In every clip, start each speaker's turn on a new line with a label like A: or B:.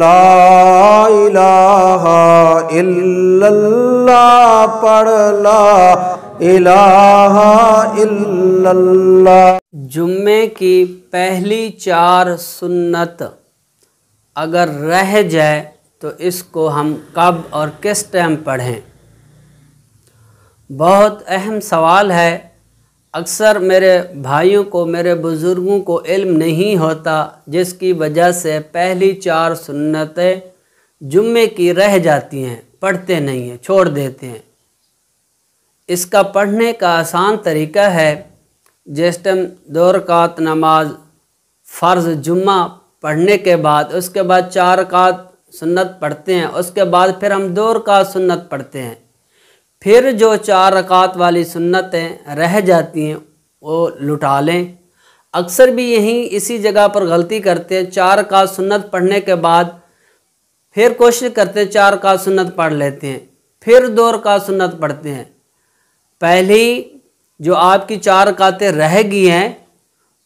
A: ला इलाहा इल्लल्लाह पढ़ इलाहा इल्लल्लाह जुम्मे की पहली चार सुन्नत अगर रह जाए तो इसको हम कब और किस टाइम पढ़ें बहुत अहम सवाल है अक्सर मेरे भाइयों को मेरे बुज़ुर्गों को इल्म नहीं होता जिसकी वजह से पहली चार सुन्नतें जुम्मे की रह जाती हैं पढ़ते नहीं हैं छोड़ देते हैं इसका पढ़ने का आसान तरीका है जिस टाइम दो नमाज फ़र्ज़ जुम्मा पढ़ने के बाद उसके बाद चार क़ात सुन्नत पढ़ते हैं उसके बाद फिर हम दो रकात सुन्नत पढ़ते हैं फिर जो चार रकात वाली सुन्नतें रह जाती हैं वो लुटा लें अक्सर भी यहीं इसी जगह पर गलती करते हैं चार का सुन्नत पढ़ने के बाद फिर कोशिश करते हैं चार का सुन्नत पढ़ लेते हैं फिर दो का सुन्नत पढ़ते हैं पहली जो आपकी चार रकातें रह गई हैं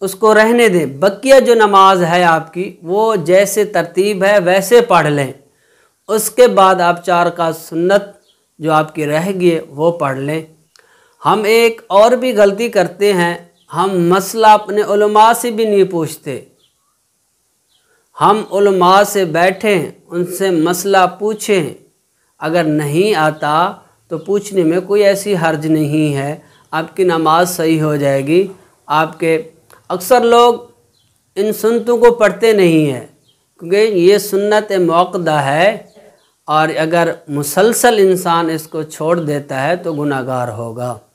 A: उसको रहने दें बकिया जो नमाज है आपकी वो जैसे तरतीब है वैसे पढ़ लें उसके बाद आप चार का सुन्नत जो आपकी रह है वो पढ़ लें हम एक और भी गलती करते हैं हम मसला अपने उलमा से भी नहीं पूछते हम उलमा से बैठें उनसे मसला पूछें अगर नहीं आता तो पूछने में कोई ऐसी हर्ज नहीं है आपकी नमाज सही हो जाएगी आपके अक्सर लोग इन सुनतों को पढ़ते नहीं हैं क्योंकि ये सुन्नत मौकदा है और अगर मुसलसल इंसान इसको छोड़ देता है तो गुनागार होगा